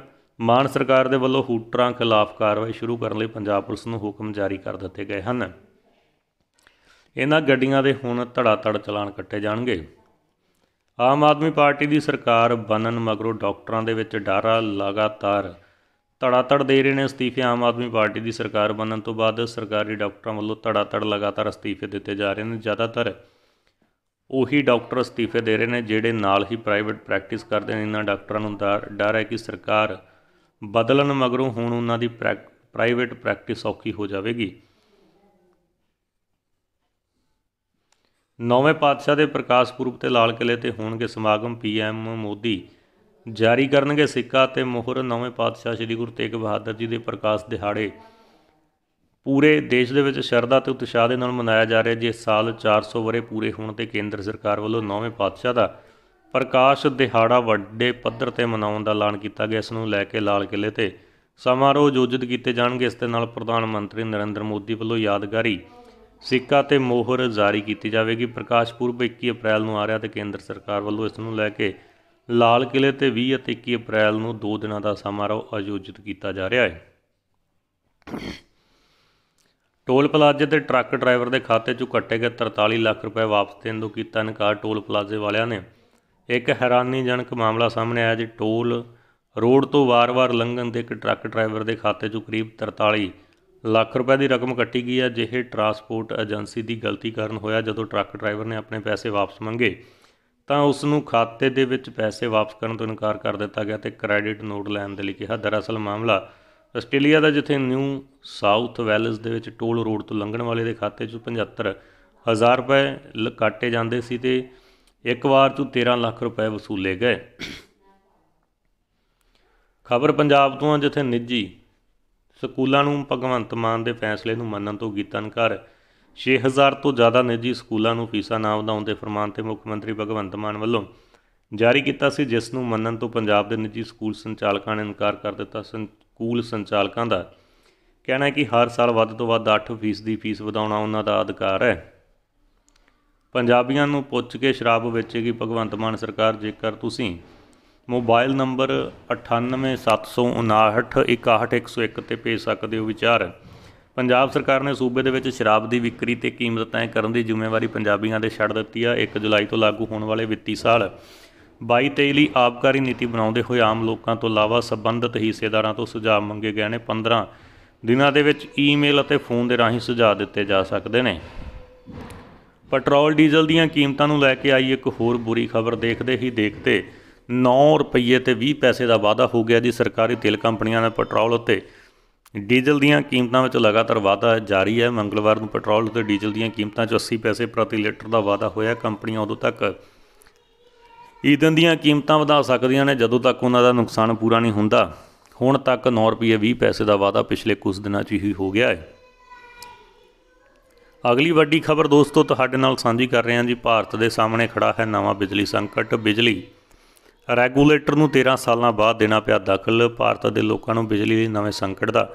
ਮਾਨ ਸਰਕਾਰ ਦੇ ਵੱਲੋਂ ਹੂਟਰਾਂ ਖਿਲਾਫ ਕਾਰਵਾਈ ਸ਼ੁਰੂ ਕਰਨ ਲਈ ਪੰਜਾਬ ਪੁਲਿਸ ਨੂੰ ਹੁਕਮ ਜਾਰੀ ਕਰ ਦਿੱਤੇ ਗਏ ਹਨ ਇਹਨਾਂ ਗੱਡੀਆਂ ਦੇ ਹੁਣ ਧੜਾ ਧੜ ਚਲਾਨ ਕੱਟੇ ਜਾਣਗੇ ਆਮ ਆਦਮੀ ਪਾਰਟੀ ਦੀ ਸਰਕਾਰ ਬਨਨ ਮਗਰੋਂ ਡਾਕਟਰਾਂ ਦੇ ਵਿੱਚ ਡਾਰਾ ਲਗਾਤਾਰ ਤੜਾਤੜ ਦੇ ਰਹੇ ਨੇ ਅਸਤੀਫੇ ਆਮ ਆਦਮੀ ਪਾਰਟੀ ਦੀ ਸਰਕਾਰ ਬਣਨ ਤੋਂ ਬਾਅਦ ਸਰਕਾਰੀ ਡਾਕਟਰਾਂ ਵੱਲੋਂ ਤੜਾਤੜ ਲਗਾਤਾਰ ਅਸਤੀਫੇ ਦਿੱਤੇ ਜਾ ਰਹੇ ਨੇ ਜ਼ਿਆਦਾਤਰ ਉਹੀ ਡਾਕਟਰ ਅਸਤੀਫੇ ਦੇ ਰਹੇ ਨੇ ਜਿਹੜੇ ਨਾਲ ਹੀ ਪ੍ਰਾਈਵੇਟ ਪ੍ਰੈਕਟਿਸ ਕਰਦੇ ਨੇ ਇਹਨਾਂ ਡਾਕਟਰਾਂ ਨੂੰ ਡਰ ਹੈ ਕਿ ਸਰਕਾਰ ਬਦਲਣ ਮਗਰੋਂ ਹੁਣ ਉਹਨਾਂ ਦੀ ਪ੍ਰਾਈਵੇਟ ਪ੍ਰੈਕਟਿਸ ਔਖੀ ਹੋ ਜਾਵੇਗੀ ਨੌਵੇਂ ਪਾਤਸ਼ਾਹ ਦੇ ਪ੍ਰਕਾਸ਼ ਪੁਰਬ ਤੇ ਲਾਲ ਕਿਲੇ ਤੇ ਹੋਣਗੇ ਸਮਾਗਮ ਪੀਐਮ ਮੋਦੀ ਜਾਰੀ ਕਰਨਗੇ ਸਿੱਕਾ ਤੇ ਮੋਹਰ ਨਵੇਂ ਪਾਤਸ਼ਾਹ ਸ੍ਰੀ ਗੁਰੂ ਤੇਗ ਬਹਾਦਰ ਜੀ ਦੇ ਪ੍ਰਕਾਸ਼ ਦਿਹਾੜੇ ਪੂਰੇ ਦੇਸ਼ ਦੇ ਵਿੱਚ ਸ਼ਰਧਾ ਤੇ ਉਤਸ਼ਾਹ ਦੇ ਨਾਲ ਮਨਾਇਆ ਜਾ ਰਿਹਾ ਜੇ ਸਾਲ 400 ਵਰੇ ਪੂਰੇ ਹੋਣ ਤੇ ਕੇਂਦਰ ਸਰਕਾਰ ਵੱਲੋਂ ਨਵੇਂ ਪਾਤਸ਼ਾਹ ਦਾ ਪ੍ਰਕਾਸ਼ ਦਿਹਾੜਾ ਵੱਡੇ ਪੱਧਰ ਤੇ ਮਨਾਉਣ ਦਾ ਐਲਾਨ ਕੀਤਾ ਗਿਆ ਇਸ ਨੂੰ ਲੈ ਕੇ ਲਾਲ ਕਿਲੇ ਤੇ ਸਮਾਰੋਹ ਜੋਜਿਤ ਕੀਤੇ ਜਾਣਗੇ ਇਸ ਦੇ ਨਾਲ ਪ੍ਰਧਾਨ ਮੰਤਰੀ ਨਰਿੰਦਰ ਮੋਦੀ ਵੱਲੋਂ ਯਾਦਗਾਰੀ ਸਿੱਕਾ ਤੇ ਮੋਹਰ ਜਾਰੀ ਕੀਤੀ ਜਾਵੇਗੀ ਪ੍ਰਕਾਸ਼ ਪੁਰਬ 21 ਅਪ੍ਰੈਲ ਨੂੰ ਆ ਰਿਹਾ ਤੇ ਕੇਂਦਰ ਸਰਕਾਰ ਵੱਲੋਂ ਇਸ ਨੂੰ ਲੈ ਕੇ ਲਾਲ ਕਿਲੇ ਤੇ 20 ਅਤੇ 21 ਅਪ੍ਰੈਲ ਨੂੰ 2 ਦਿਨਾਂ ਦਾ ਸਮਾਰੋਹ ਆਯੋਜਿਤ ਕੀਤਾ ਜਾ ਰਿਹਾ ਹੈ ਟੋਲ ਪਲਾਜ਼ੇ ਤੇ ਟਰੱਕ ਡਰਾਈਵਰ ਦੇ ਖਾਤੇ 'ਚੋਂ ਕੱਟੇ ਗਏ 43 ਲੱਖ ਰੁਪਏ ਵਾਪਸ ਦੇਣ ਤੋਂ ਕੀਤਾ ਇਨਕਾਰ ਟੋਲ ਪਲਾਜ਼ੇ ਵਾਲਿਆਂ ਨੇ ਇੱਕ ਹੈਰਾਨੀਜਨਕ ਮਾਮਲਾ ਸਾਹਮਣੇ ਆਇਆ ਜੀ ਟੋਲ ਰੋਡ ਤੋਂ ਵਾਰ-ਵਾਰ ਲੰਘਣ ਦੇ ਇੱਕ ਟਰੱਕ ਡਰਾਈਵਰ ਦੇ ਖਾਤੇ 'ਚੋਂ ਕਰੀਬ 43 ਲੱਖ ਰੁਪਏ ਦੀ ਰਕਮ ਕੱਟੀ ਗਈ ਹੈ ਜਿਹੇ ਟਰਾਂਸਪੋਰਟ ਏਜੰਸੀ ਦੀ ਗਲਤੀ ਕਾਰਨ ਹੋਇਆ ਜਦੋਂ ਟਰੱਕ ਡਰਾਈਵਰ ਨੇ ਆਪਣੇ ਪੈਸੇ ਵਾਪਸ ਮੰਗੇ ਤਾਂ ਉਸ ਨੂੰ ਖਾਤੇ ਦੇ ਵਿੱਚ ਪੈਸੇ ਵਾਪਸ ਕਰਨ ਤੋਂ ਇਨਕਾਰ ਕਰ ਦਿੱਤਾ ਗਿਆ ਤੇ ਕ੍ਰੈਡਿਟ ਨੋਟ ਲੈਣ ਦੇ ਲਈ ਕਿਹਾ ਦਰਅਸਲ ਮਾਮਲਾ ਆਸਟ੍ਰੇਲੀਆ ਦਾ ਜਿੱਥੇ ਨਿਊ ਸਾਊਥ ਵੈਲਸ ਦੇ ਵਿੱਚ ਟੋਲ ਰੋਡ ਤੋਂ ਲੰਘਣ ਵਾਲੇ ਦੇ ਖਾਤੇ 'ਚ 75000 ਰੁਪਏ ਕਾਟੇ ਜਾਂਦੇ ਸੀ ਤੇ ਇੱਕ ਵਾਰ ਤੋਂ 13 ਲੱਖ ਰੁਪਏ ਵਸੂਲੇ ਗਏ ਖਬਰ ਪੰਜਾਬ ਤੋਂ ਆ ਜਿੱਥੇ ਨਿੱਜੀ ਸਕੂਲਾਂ ਨੂੰ ਭਗਵੰਤ ਮਾਨ ਦੇ ਫੈਸਲੇ ਨੂੰ ਮੰਨਣ ਤੋਂ ਕੀਤਾ ਇਨਕਾਰ 6000 ਤੋਂ ਜ਼ਿਆਦਾ ਨਿੱਜੀ ਸਕੂਲਾਂ ਨੂੰ ਫੀਸਾਂ ਨਾ ਵਧਾਉਣ ਦੇ ਫਰਮਾਨ ਤੇ ਮੁੱਖ ਮੰਤਰੀ ਭਗਵੰਤ ਮਾਨ ਵੱਲੋਂ ਜਾਰੀ ਕੀਤਾ ਸੀ ਜਿਸ ਨੂੰ ਮੰਨਣ ਤੋਂ ਪੰਜਾਬ ਦੇ ਨਿੱਜੀ ਸਕੂਲ ਸੰਚਾਲਕਾਂ ਨੇ ਇਨਕਾਰ ਕਰ ਦਿੱਤਾ ਸਕੂਲ ਸੰਚਾਲਕਾਂ ਦਾ ਕਹਿਣਾ ਹੈ ਕਿ ਹਰ ਸਾਲ ਵੱਧ ਤੋਂ ਵੱਧ 8% ਦੀ ਫੀਸ ਵਧਾਉਣਾ ਉਹਨਾਂ ਦਾ ਅਧਿਕਾਰ ਹੈ ਪੰਜਾਬੀਆਂ ਨੂੰ ਪੁੱਛ ਕੇ ਸ਼ਰਾਬ ਵੇਚੇਗੀ ਭਗਵੰਤ ਮਾਨ ਸਰਕਾਰ ਜੇਕਰ ਤੁਸੀਂ ਮੋਬਾਈਲ ਨੰਬਰ 9876961101 ਤੇ ਭੇਜ ਸਕਦੇ ਹੋ ਵਿਚਾਰ ਪੰਜਾਬ ਸਰਕਾਰ ਨੇ ਸੂਬੇ ਦੇ ਵਿੱਚ ਸ਼ਰਾਬ ਦੀ ਵਿਕਰੀ ਤੇ ਕੀਮਤ ਤੈਅ ਕਰਨ ਦੀ ਜ਼ਿੰਮੇਵਾਰੀ ਪੰਜਾਬੀਆਂ ਦੇ ਛੱਡ ਦਿੱਤੀ ਆ 1 ਜੁਲਾਈ ਤੋਂ ਲਾਗੂ ਹੋਣ ਵਾਲੇ ਵਿੱਤੀ ਸਾਲ 22-23 ਲਈ ਆਬਕਾਰੀ ਨੀਤੀ ਬਣਾਉਂਦੇ ਹੋਏ ਆਮ ਲੋਕਾਂ ਤੋਂ ਇਲਾਵਾ ਸਬੰਧਤ ਹਿੱਸੇਦਾਰਾਂ ਤੋਂ ਸੁਝਾਅ ਮੰਗੇ ਗਏ ਨੇ 15 ਦਿਨਾਂ ਦੇ ਵਿੱਚ ਈਮੇਲ ਅਤੇ ਫੋਨ ਦੇ ਰਾਹੀਂ ਸੁਝਾਅ ਦਿੱਤੇ ਜਾ ਸਕਦੇ ਨੇ ਪੈਟਰੋਲ ਡੀਜ਼ਲ ਦੀਆਂ ਕੀਮਤਾਂ ਨੂੰ ਲੈ ਕੇ ਆਈ ਇੱਕ ਹੋਰ ਬੁਰੀ ਖਬਰ ਦੇਖਦੇ ਹੀ ਦੇਖਤੇ 9 ਰੁਪਏ ਤੇ 20 ਪੈਸੇ ਦਾ ਵਾਅਦਾ ਹੋ ਗਿਆ ਜੀ ਸਰਕਾਰੀ ਤੇਲ ਕੰਪਨੀਆਂ ਨੇ ਪੈਟਰੋਲ ਉੱਤੇ ਡੀਜ਼ਲ ਦੀਆਂ ਕੀਮਤਾਂ ਵਿੱਚ ਲਗਾਤਾਰ ਵਾਧਾ ਜਾਰੀ ਹੈ ਮੰਗਲਵਾਰ ਨੂੰ ਪੈਟਰੋਲ ਤੇ ਡੀਜ਼ਲ ਦੀਆਂ ਕੀਮਤਾਂ 'ਚ 80 ਪੈਸੇ ਪ੍ਰਤੀ ਲੀਟਰ ਦਾ ਵਾਧਾ ਹੋਇਆ ਕੰਪਨੀਆਂ ਉਦੋਂ ਤੱਕ ਈਦਨ ਦੀਆਂ ਕੀਮਤਾਂ ਵਧਾ ਸਕਦੀਆਂ ਨੇ ਜਦੋਂ ਤੱਕ ਉਹਨਾਂ ਦਾ ਨੁਕਸਾਨ ਪੂਰਾ ਨਹੀਂ ਹੁੰਦਾ ਹੁਣ ਤੱਕ 9 ਰੁਪਏ 20 ਪੈਸੇ ਦਾ ਵਾਧਾ ਪਿਛਲੇ ਕੁਝ ਦਿਨਾਂ 'ਚ ਹੀ ਹੋ ਗਿਆ ਹੈ ਅਗਲੀ ਵੱਡੀ ਖਬਰ ਦੋਸਤੋ ਤੁਹਾਡੇ ਨਾਲ ਸਾਂਝੀ ਕਰ ਰਹੇ ਹਾਂ ਜੀ ਭਾਰਤ ਦੇ ਸਾਹਮਣੇ ਖੜਾ ਹੈ ਨਵਾਂ ਬਿਜਲੀ ਸੰਕਟ ਬਿਜਲੀ ਰੈਗੂਲੇਟਰ ਨੂੰ 13 ਸਾਲਾਂ ਬਾਅਦ ਦੇਣਾ ਪਿਆ ਦਖਲ ਭਾਰਤ ਦੇ ਲੋਕਾਂ ਨੂੰ ਬਿਜਲੀ ਦੇ ਨਵੇਂ ਸੰਕਟ ਦਾ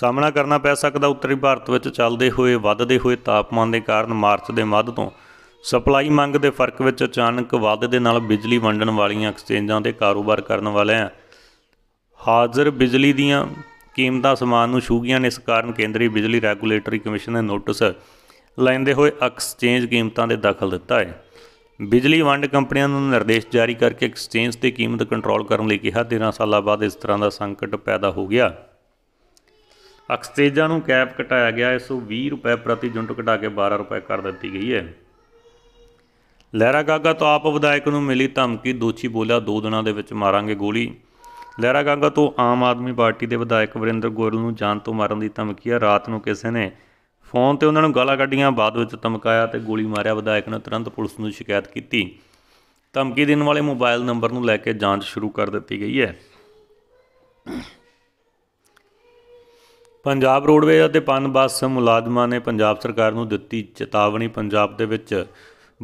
ਸਾਹਮਣਾ ਕਰਨਾ ਪੈ ਸਕਦਾ ਉੱਤਰੀ ਭਾਰਤ ਵਿੱਚ ਚੱਲਦੇ ਹੋਏ ਵੱਧਦੇ ਹੋਏ ਤਾਪਮਾਨ ਦੇ ਕਾਰਨ ਮਾਰਚ ਦੇ ਮੱਧ ਤੋਂ ਸਪਲਾਈ ਮੰਗ ਦੇ ਫਰਕ ਵਿੱਚ ਅਚਾਨਕ ਵਾਧੇ ਦੇ ਨਾਲ ਬਿਜਲੀ ਵੰਡਣ ਵਾਲੀਆਂ ਐਕਸਚੇਂਜਾਂ ਦੇ ਕਾਰੋਬਾਰ ਕਰਨ ਵਾਲਿਆਂ ਹਾਜ਼ਰ ਬਿਜਲੀ ਦੀਆਂ ਕੀਮਤਾਂ ਸਮਾਨ ਨੂੰ ਛੂਗੀਆਂ ਨੇ ਇਸ ਕਾਰਨ ਕੇਂਦਰੀ ਬਿਜਲੀ ਰੈਗੂਲੇਟਰੀ ਕਮਿਸ਼ਨ ਨੇ ਨੋਟਿਸ ਲੈਂਦੇ ਹੋਏ ਐਕਸਚੇਂਜ ਕੀਮਤਾਂ ਦੇ ਦਖਲ ਦਿੱਤਾ ਹੈ ਬਿਜਲੀ ਵੰਡ ਕੰਪਨੀਆਂ ਨੂੰ ਨਿਰਦੇਸ਼ ਜਾਰੀ ਕਰਕੇ ਐਕਸਚੇਂਜ ਤੇ ਕੀਮਤ ਕੰਟਰੋਲ ਕਰਨ ਲਈ ਕਿਹਾ 13 ਸਾਲਾਂ ਬਾਅਦ ਇਸ ਤਰ੍ਹਾਂ ਦਾ ਸੰਕਟ ਪੈਦਾ ਹੋ ਗਿਆ ਐਕਸਚੇਂਜਾਂ ਨੂੰ ਕੈਪ ਘਟਾਇਆ ਗਿਆ 20 ਰੁਪਏ ਪ੍ਰਤੀ ਜੁੰਟ ਘਟਾ ਕੇ 12 ਰੁਪਏ ਕਰ ਦਿੱਤੀ ਗਈ ਹੈ ਲਹਿਰਾ ਗਾਗਾ ਤੋਂ ਆਪ ਵਿਧਾਇਕ ਨੂੰ ਮਿਲੀ ਧਮਕੀ ਦੋਸ਼ੀ ਬੋਲਿਆ ਦੋ ਦਿਨਾਂ ਦੇ ਵਿੱਚ ਮਾਰਾਂਗੇ ਗੋਲੀ ਲਹਿਰਾ ਗਾਗਾ ਤੋਂ ਆਮ ਆਦਮੀ ਪਾਰਟੀ ਦੇ ਵਿਧਾਇਕ ਵਰਿੰਦਰ ਗੋਰਲ ਨੂੰ ਜਾਨ ਤੋਂ ਮਾਰਨ ਦੀ ਧਮਕੀ ਆ ਰਾਤ ਨੂੰ ਕਿਸੇ ਨੇ ਫੋਨ ਤੇ ਉਹਨਾਂ ਨੂੰ ਗਾਲਾਂ ਕੱਢੀਆਂ ਬਾਅਦ ਵਿੱਚ ਧਮਕਾਇਆ ਤੇ ਗੋਲੀ ਮਾਰਿਆ ਵਿਧਾਇਕ ਨੇ ਤੁਰੰਤ ਪੁਲਿਸ ਨੂੰ ਸ਼ਿਕਾਇਤ ਕੀਤੀ ਧਮਕੀ ਦੇਣ ਵਾਲੇ ਮੋਬਾਈਲ ਨੰਬਰ ਨੂੰ ਲੈ ਕੇ ਜਾਂਚ ਸ਼ੁਰੂ ਕਰ ਦਿੱਤੀ ਗਈ ਹੈ ਪੰਜਾਬ ਰੋਡਵੇਜ਼ ਅਤੇ ਪਨ ਬੱਸ ਮੁਲਾਜ਼ਮਾਂ ਨੇ ਪੰਜਾਬ ਸਰਕਾਰ ਨੂੰ ਦਿੱਤੀ ਚੇਤਾਵਨੀ ਪੰਜਾਬ ਦੇ ਵਿੱਚ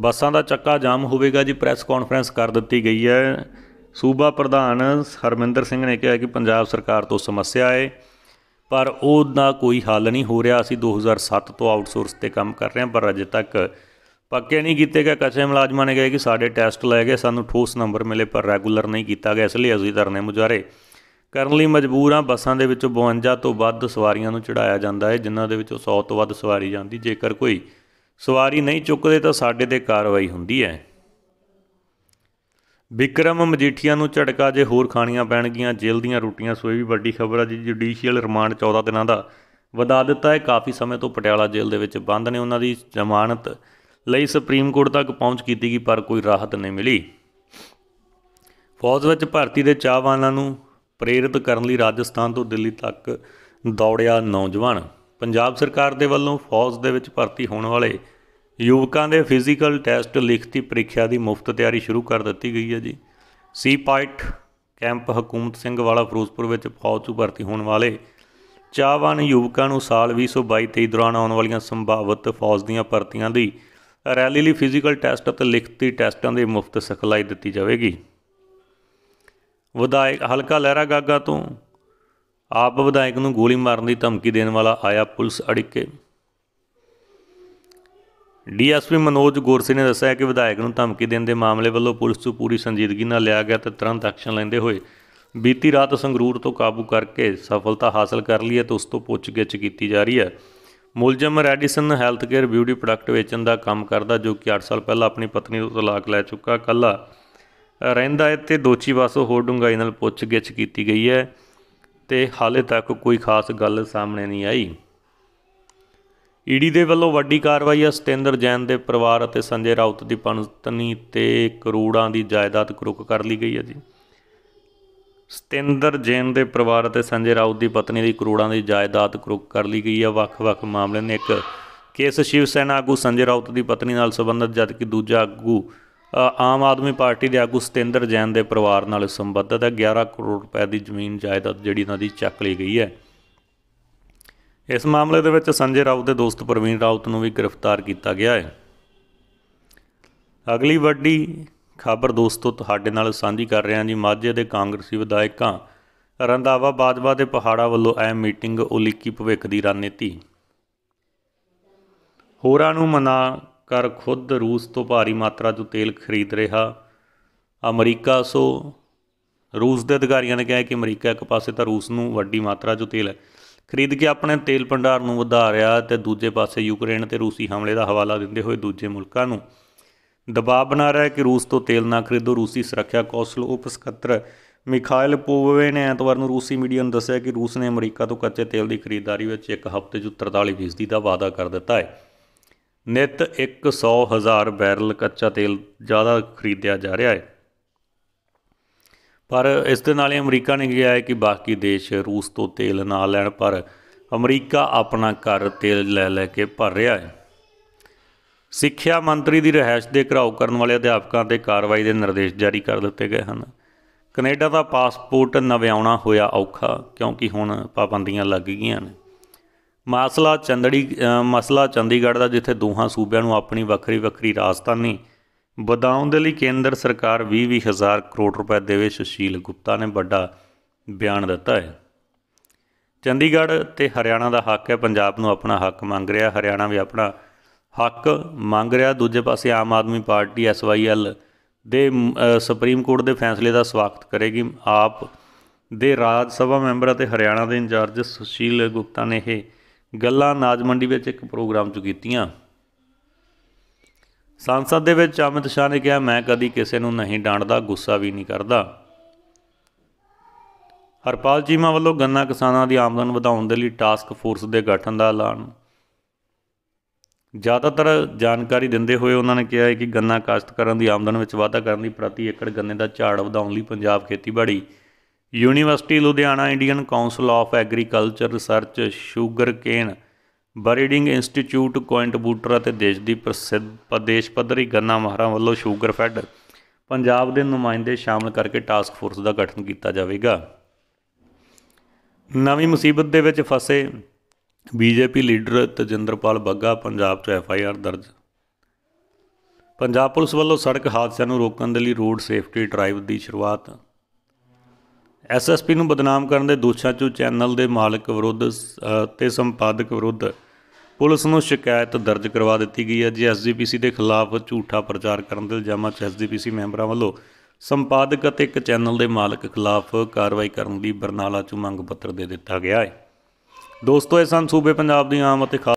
ਬੱਸਾਂ ਦਾ ਚੱਕਾ ਜਾਮ ਹੋਵੇਗਾ ਜੀ ਪ੍ਰੈਸ ਕਾਨਫਰੰਸ ਕਰ ਦਿੱਤੀ ਗਈ ਹੈ ਸੂਬਾ ਪ੍ਰਧਾਨ ਹਰਮਿੰਦਰ ਸਿੰਘ ਨੇ ਕਿਹਾ ਕਿ ਪੰਜਾਬ ਸਰਕਾਰ ਤੋਂ ਸਮੱਸਿਆ ਹੈ ਪਰ ਉਹਦਾ ਕੋਈ ਹੱਲ ਨਹੀਂ ਹੋ ਰਿਹਾ ਅਸੀਂ 2007 ਤੋਂ ਆਊਟਸੋਰਸ ਤੇ ਕੰਮ ਕਰ ਰਹੇ ਹਾਂ ਪਰ ਅਜੇ ਤੱਕ ਪੱਕੇ ਨਹੀਂ ਕੀਤੇ ਗਏ ਕੱਚੇ ਮੁਲਾਜ਼ਮਾਂ ਨੇ ਕਹੇ ਕਿ ਸਾਡੇ ਟੈਸਟ ਲਏ ਗਏ ਸਾਨੂੰ ਠੋਸ ਨੰਬਰ ਮਿਲੇ ਪਰ ਰੈਗੂਲਰ ਨਹੀਂ ਕੀਤਾ ਗਿਆ ਇਸ ਲਈ ਅਸੀਂ ਧਰਨੇ ਮੁਜਾਰੇ ਕਰਨ ਲਈ ਮਜਬੂਰ ਆ ਬੱਸਾਂ ਦੇ ਵਿੱਚੋਂ 52 ਤੋਂ ਵੱਧ ਸਵਾਰੀਆਂ ਨੂੰ ਚੜਾਇਆ ਜਾਂਦਾ ਹੈ ਜਿਨ੍ਹਾਂ ਦੇ ਵਿੱਚੋਂ 100 ਤੋਂ ਵੱਧ ਸਵਾਰੀ ਜਾਂਦੀ ਜੇਕਰ ਕੋਈ ਸਵਾਰੀ ਨਹੀਂ ਚੁੱਕਦੇ ਤਾਂ ਸਾਡੇ ਤੇ ਕਾਰਵਾਈ ਹੁੰਦੀ ਹੈ ਵਿਕਰਮ ਮਜੀਠੀਆ ਨੂੰ ਝਟਕਾ ਜੇ ਹੋਰ ਖਾਣੀਆਂ ਪੈਣਗੀਆਂ ਜੇਲ੍ਹ ਦੀਆਂ ਰੋਟੀਆਂ ਸੋਏ ਵੀ ਵੱਡੀ ਖਬਰ ਆ ਜੀ ਜੁਡੀਸ਼ੀਅਲ ਰਿਮਾਂਡ 14 ਦਿਨਾਂ ਦਾ ਵਧਾ ਦਿੱਤਾ ਹੈ ਕਾਫੀ ਸਮੇਂ ਤੋਂ ਪਟਿਆਲਾ ਜੇਲ੍ਹ ਦੇ ਵਿੱਚ ਬੰਦ ਨੇ ਉਹਨਾਂ ਦੀ ਜ਼ਮਾਨਤ ਲਈ ਸੁਪਰੀਮ ਕੋਰਟ ਤੱਕ ਪਹੁੰਚ ਕੀਤੀ ਗਈ ਪਰ ਕੋਈ ਰਾਹਤ ਨਹੀਂ ਮਿਲੀ ਫੌਜ ਵਿੱਚ ਭਰਤੀ ਦੇ ਚਾਹਵਾਨਾਂ ਨੂੰ ਪ੍ਰੇਰਿਤ ਕਰਨ ਲਈ ਰਾਜਸਥਾਨ ਤੋਂ ਦਿੱਲੀ ਤੱਕ ਦੌੜਿਆ ਨੌਜਵਾਨ ਪੰਜਾਬ ਸਰਕਾਰ ਦੇ ਵੱਲੋਂ ਫੌਜ ਦੇ ਵਿੱਚ ਭਰਤੀ ਹੋਣ ਵਾਲੇ ਯੁਵਕਾਂ ਦੇ ਫਿਜ਼ੀਕਲ ਟੈਸਟ ਲਿਖਤੀ ਪ੍ਰੀਖਿਆ ਦੀ ਮੁਫਤ ਤਿਆਰੀ ਸ਼ੁਰੂ ਕਰ ਦਿੱਤੀ ਗਈ ਹੈ ਜੀ ਸੀ ਪਾਇਟ ਕੈਂਪ ਹਕੂਮਤ ਸਿੰਘ ਵਾਲਾ ਫਿਰੋਜ਼ਪੁਰ ਵਿੱਚ ਫੌਜ ਤੋਂ ਭਰਤੀ ਹੋਣ ਵਾਲੇ ਚਾਹਵਾਨ ਯੁਵਕਾਂ ਨੂੰ ਸਾਲ 2022-23 ਦੌਰਾਨ ਆਉਣ ਵਾਲੀਆਂ ਸੰਭਾਵਿਤ ਫੌਜ ਦੀਆਂ ਭਰਤੀਆਂ ਦੀ ਰੈਲੀ ਲਈ ਫਿਜ਼ੀਕਲ ਟੈਸਟ ਅਤੇ ਲਿਖਤੀ ਟੈਸਟਾਂ ਦੇ ਮੁਫਤ ਸਿਖਲਾਈ ਦਿੱਤੀ ਜਾਵੇਗੀ ਵਿਧਾਇਕ ਹਲਕਾ ਲਹਿਰਾ ਗਾਗਾ ਤੋਂ ਆਪ ਵਿਧਾਇਕ ਨੂੰ ਗੋਲੀ ਮਾਰਨ ਦੀ ਧਮਕੀ ਦੇਣ ਵਾਲਾ ਆਇਆ ਪੁਲਿਸ ਅੜਿੱਕੇ ਡੀਐਸਪੀ ਮਨੋਜ ਗੋਰਸੇ ਨੇ ਦੱਸਿਆ ਕਿ ਵਿਧਾਇਕ ਨੂੰ ਧਮਕੀ ਦੇਣ ਦੇ ਮਾਮਲੇ ਵੱਲੋਂ ਪੁਲਿਸ ਤੋਂ ਪੂਰੀ ਸੰਜੀਦਗੀ ਨਾਲ ਲਿਆ ਗਿਆ ਤੇ ਤੁਰੰਤ ਐਕਸ਼ਨ ਲੈਂਦੇ ਹੋਏ ਬੀਤੀ ਰਾਤ ਸੰਗਰੂਰ ਤੋਂ ਕਾਬੂ ਕਰਕੇ ਸਫਲਤਾ ਹਾਸਲ ਕਰ ਲਈ ਹੈ ਤੇ ਉਸ ਤੋਂ ਪੁੱਛਗਿੱਛ ਕੀਤੀ ਜਾ ਰਹੀ ਹੈ ਮੁਲਜ਼ਮ ਰੈਡੀਸਨ ਹੈਲਥ케ਅਰ ਬਿਊਟੀ ਪ੍ਰੋਡਕਟ ਵੇਚਣ ਦਾ ਕੰਮ ਕਰਦਾ ਜੋ ਕਿ 8 ਸਾਲ ਪਹਿਲਾਂ ਆਪਣੀ ਪਤਨੀ ਤੋਂ ਤਲਾਕ ਲੈ ਚੁੱਕਾ ਕੱਲਾ ਰਹਿੰਦਾ ਹੈ ਤੇ ਦੋਚੀ ਵਾਸੋ ਹੋਰ ਡੁੰਗਾਈ ਨਾਲ ਪੁੱਛਗਿੱਛ ਕੀਤੀ ਗਈ ਹੈ ਤੇ ਹਾਲੇ ਤੱਕ ਕੋਈ ਖਾਸ ਗੱਲ ਸਾਹਮਣੇ ਨਹੀਂ ਆਈ ਈਡੀ ਦੇ ਵੱਲੋਂ ਵੱਡੀ ਕਾਰਵਾਈ ਆ ਸਤਿੰਦਰ ਜੈਨ ਦੇ ਪਰਿਵਾਰ ਅਤੇ ਸੰਜੇ ਰਾਉਤ ਦੀ ਪਤਨੀ ਤੇ ਕਰੋੜਾਂ ਦੀ ਜਾਇਦਾਦ ਕੁਰਕ ਕਰ ਲਈ ਗਈ ਹੈ ਜੀ ਸਤਿੰਦਰ ਜੈਨ ਦੇ ਪਰਿਵਾਰ ਅਤੇ ਸੰਜੇ ਰਾਉਤ ਦੀ ਪਤਨੀ ਦੀ ਕਰੋੜਾਂ ਦੀ ਜਾਇਦਾਦ ਕੁਰਕ ਕਰ ਲਈ ਗਈ ਹੈ ਵੱਖ-ਵੱਖ ਮਾਮਲੇ ਨੇ ਇੱਕ ਕੇਸ ਸ਼ਿਵ ਸੈਨਾ ਆਗੂ ਸੰਜੇ ਰਾਉਤ ਦੀ ਪਤਨੀ ਨਾਲ ਸੰਬੰਧਿਤ ਜਦਕਿ ਦੂਜਾ ਆਗੂ ਆਮ ਆਦਮੀ ਪਾਰਟੀ ਦੇ ਆਗੂ ਸਤਿੰਦਰ ਜੈਨ ਦੇ ਪਰਿਵਾਰ ਨਾਲ ਸੰਬੰਧਿਤ ਹੈ 11 ਕਰੋੜ ਰੁਪਏ ਦੀ ਜ਼ਮੀਨ ਜਾਇਦਾਦ ਜਿਹੜੀ ਇਹਨਾਂ ਦੀ ਚੱਕ ਲਈ ਗਈ ਹੈ ਇਸ ਮਾਮਲੇ ਦੇ ਵਿੱਚ ਸੰਜੇ ਰਾਉਤ ਦੇ ਦੋਸਤ ਪ੍ਰਵੀਨ ਰਾਉਤ ਨੂੰ ਵੀ ਗ੍ਰਿਫਤਾਰ ਕੀਤਾ ਗਿਆ ਹੈ ਅਗਲੀ ਵੱਡੀ ਖਬਰ ਦੋਸਤੋ ਤੁਹਾਡੇ ਨਾਲ ਸਾਂਝੀ ਕਰ ਰਿਹਾ ਜੀ ਮਾਝੇ ਦੇ ਕਾਂਗਰਸੀ ਵਿਧਾਇਕਾਂ ਰੰਦਾਵਾ ਬਾਜਵਾ ਦੇ ਪਹਾੜਾ ਵੱਲੋਂ ਐ ਮੀਟਿੰਗ ਉਲੀਕੀ ਭਵਿੱਖ ਦੀ ਰਣਨੀਤੀ ਹੋਰਾਂ ਨੂੰ ਮਨਾ ਕਰ ਖੁਦ ਰੂਸ ਤੋਂ ਭਾਰੀ ਮਾਤਰਾ 'ਚ ਤੇਲ ਖਰੀਦ ਰਿਹਾ ਅਮਰੀਕਾ ਸੋ ਰੂਸ ਦੇ ਅਧਿਕਾਰੀਆਂ ਨੇ ਕਿਹਾ ਕਿ ਅਮਰੀਕਾ ਇੱਕ ਪਾਸੇ ਤਾਂ ਰੂਸ ਨੂੰ ਵੱਡੀ ਮਾਤਰਾ 'ਚ ਤੇਲ ਖਰੀਦ ਕੇ ਆਪਣੇ ਤੇਲ ਭੰਡਾਰ ਨੂੰ ਵਧਾ ਰਿਹਾ ਤੇ ਦੂਜੇ ਪਾਸੇ ਯੂਕਰੇਨ ਤੇ ਰੂਸੀ ਹਮਲੇ ਦਾ ਹਵਾਲਾ ਦਿੰਦੇ ਹੋਏ ਦੂਜੇ ਮੁਲਕਾਂ ਨੂੰ ਦਬਾਅ ਬਣਾ ਰਿਹਾ ਹੈ ਕਿ ਰੂਸ ਤੋਂ ਤੇਲ ਨਾ ਖਰੀਦੋ ਰੂਸੀ ਸੁਰੱਖਿਆ ਕੌਂਸਲ ਉਪ ਸਕੱਤਰ ਮਿਖਾਇਲ ਪੋਵੇ ਨੇ ਐਤਵਾਰ ਨੂੰ ਰੂਸੀ ਮੀਡੀਆ ਨੂੰ ਦੱਸਿਆ ਕਿ ਰੂਸ ਨੇ ਅਮਰੀਕਾ ਤੋਂ ਕੱਚੇ ਤੇਲ ਦੀ ਖਰੀਦਦਾਰੀ ਵਿੱਚ ਇੱਕ ਹਫ਼ਤੇ 'ਚ 43% ਦਾ ਵਾਅਦਾ ਕਰ ਦਿੱਤਾ ਹੈ ਨਿਤ 100 ਹਜ਼ਾਰ ਬੈਰਲ ਕੱਚਾ ਤੇਲ ਜ਼ਿਆਦਾ ਖਰੀਦਿਆ ਜਾ ਰਿਹਾ ਹੈ ਪਰ ਇਸ ਦੇ ਨਾਲ ਹੀ ਅਮਰੀਕਾ ਨੇ ਕਿਹਾ ਹੈ ਕਿ ਬਾਕੀ ਦੇਸ਼ ਰੂਸ ਤੋਂ ਤੇਲ ਨਾ ਲੈਣ ਪਰ ਅਮਰੀਕਾ ਆਪਣਾ ਘਰ ਤੇਲ ਲੈ ਲੈ ਕੇ ਭਰ ਰਿਹਾ ਹੈ ਸਿੱਖਿਆ ਮੰਤਰੀ ਦੀ ਰਹਿائش ਦੇ ਘਰਾਓ ਕਰਨ ਵਾਲੇ ਅਧਿਆਪਕਾਂ ਤੇ ਕਾਰਵਾਈ ਦੇ ਨਿਰਦੇਸ਼ ਜਾਰੀ ਕਰ ਦਿੱਤੇ ਗਏ ਹਨ ਕੈਨੇਡਾ ਦਾ ਪਾਸਪੋਰਟ ਨਵਿਆਉਣਾ ਹੋਇਆ ਔਖਾ ਕਿਉਂਕਿ ਹੁਣ ਪਾਬੰਦੀਆਂ ਲੱਗ ਗਈਆਂ ਨੇ ਮਸਲਾ ਚੰਦੜੀ ਮਸਲਾ ਚੰਡੀਗੜ੍ਹ ਦਾ ਜਿੱਥੇ ਦੋਹਾਂ ਸੂਬਿਆਂ ਨੂੰ ਆਪਣੀ ਵੱਖਰੀ ਵੱਖਰੀ ਰਾਜਧਾਨੀ ਵਧਾਉਣ ਦੇ ਲਈ ਕੇਂਦਰ ਸਰਕਾਰ 20-20000 ਕਰੋੜ ਰੁਪਏ ਦੇਵੇ ਸੁਸ਼ੀਲ ਗੁਪਤਾ ਨੇ ਵੱਡਾ ਬਿਆਨ ਦਿੱਤਾ ਹੈ ਚੰਡੀਗੜ੍ਹ ਤੇ ਹਰਿਆਣਾ ਦਾ ਹੱਕ ਹੈ ਪੰਜਾਬ ਨੂੰ ਆਪਣਾ ਹੱਕ ਮੰਗ ਰਿਹਾ ਹਰਿਆਣਾ ਵੀ ਆਪਣਾ ਹੱਕ ਮੰਗ ਰਿਹਾ ਦੂਜੇ ਪਾਸੇ ਆਮ ਆਦਮੀ ਪਾਰਟੀ ਐਸਵਾਈਐਲ ਦੇ ਸੁਪਰੀਮ ਕੋਰਟ ਦੇ ਫੈਸਲੇ ਦਾ ਸਵਾਗਤ ਕਰੇਗੀ ਆਪ ਦੇ ਰਾਜ ਸਭਾ ਮੈਂਬਰ ਅਤੇ ਹਰਿਆਣਾ ਦੇ ਇੰਚਾਰਜ ਸੁਸ਼ੀਲ ਗੁਪਤਾ ਨੇ ਇਹ ਗੱਲਾਂ ਨਾਜ ਮੰਡੀ ਵਿੱਚ ਇੱਕ ਪ੍ਰੋਗਰਾਮ 'ਚ ਕੀਤੀਆਂ ਸੰਸਦ ਦੇ ਵਿੱਚ ਅਮਿਤ ਸ਼ਾਹ ਨੇ ਕਿਹਾ ਮੈਂ ਕਦੀ ਕਿਸੇ ਨੂੰ ਨਹੀਂ ਡਾਂਟਦਾ ਗੁੱਸਾ ਵੀ ਨਹੀਂ ਕਰਦਾ ਹਰਪਾਲ ਜੀਮਾ ਵੱਲੋਂ ਗੰਨਾ ਕਿਸਾਨਾਂ ਦੀ ਆਮਦਨ ਵਧਾਉਣ ਦੇ ਲਈ ਟਾਸਕ ਫੋਰਸ ਦੇ ਗਠਨ ਦਾ ਐਲਾਨ ਜ਼ਿਆਦਾਤਰ ਜਾਣਕਾਰੀ ਦਿੰਦੇ ਹੋਏ ਉਹਨਾਂ ਨੇ ਕਿਹਾ ਹੈ ਕਿ ਗੰਨਾ ਕਾਸ਼ਤਕਾਰਾਂ ਦੀ ਆਮਦਨ ਵਿੱਚ ਵਾਧਾ ਕਰਨ ਲਈ ਪ੍ਰਤੀ ਏਕੜ ਗੰਨੇ ਦਾ ਝਾੜ ਵਧਾਉਣ ਲਈ ਪੰਜਾਬ ਖੇਤੀਬਾੜੀ university Ludhiana Indian Council of Agriculture Research sugar cane breeding institute Buttar ਅਤੇ ਦੇਸ਼ ਦੀ ਪ੍ਰਸਿੱਧ ਪ੍ਰਦੇਸ਼ ਪਦਰੀ ਗੰਨਾ ਮਹਾਰਾ ਵੱਲੋਂ ਸ਼ੂਗਰ ਫੈਡ ਪੰਜਾਬ ਦੇ ਨੁਮਾਇੰਦੇ ਸ਼ਾਮਲ ਕਰਕੇ ਟਾਸਕ ਫੋਰਸ ਦਾ ਗਠਨ ਕੀਤਾ ਜਾਵੇਗਾ ਨਵੀਂ ਮੁਸੀਬਤ ਦੇ ਵਿੱਚ ਫਸੇ ਬੀਜੇਪੀ ਲੀਡਰ ਤਜਿੰਦਰਪਾਲ ਬੱਗਾ ਪੰਜਾਬ 'ਚ ਐਫਆਈਆਰ ਦਰਜ ਪੰਜਾਬ ਪੁਲਿਸ ਵੱਲੋਂ ਸੜਕ ਹਾਦਸਿਆਂ ਨੂੰ ਰੋਕਣ ਦੇ ਲਈ ਰੋਡ ਸੇਫਟੀ ਡਰਾਈਵ ਦੀ ਸ਼ੁਰੂਆਤ ਐਸਐਸਪੀ ਨੂੰ ਬਦਨਾਮ ਕਰਨ ਦੇ ਦੋਸ਼ਾਂ 'ਚੋਂ ਚੈਨਲ ਦੇ ਮਾਲਕ ਵਿਰੁੱਧ ਤੇ ਸੰਪਾਦਕ ਵਿਰੁੱਧ ਪੁਲਿਸ ਨੂੰ ਸ਼ਿਕਾਇਤ ਦਰਜ ਕਰਵਾ ਦਿੱਤੀ ਗਈ ਹੈ ਜੀ ਐਸਜੀਪੀਸੀ ਦੇ ਖਿਲਾਫ ਝੂਠਾ ਪ੍ਰਚਾਰ ਕਰਨ ਦੇ ਇਲਜ਼ਾਮਾਂ 'ਚ ਐਸਜੀਪੀਸੀ ਮੈਂਬਰਾਂ ਵੱਲੋਂ ਸੰਪਾਦਕ ਅਤੇ ਇੱਕ ਚੈਨਲ ਦੇ ਮਾਲਕ ਖਿਲਾਫ ਕਾਰਵਾਈ ਕਰਨ ਦੀ ਬਰਨਾਲਾ 'ਚ ਮੰਗ ਪੱਤਰ ਦੇ ਦਿੱਤਾ ਗਿਆ ਹੈ ਦੋਸਤੋ ਇਹ ਸੰਸੂਬੇ ਸੂਬੇ ਪੰਜਾਬ ਦੀ ਆਮ ਅਤੇ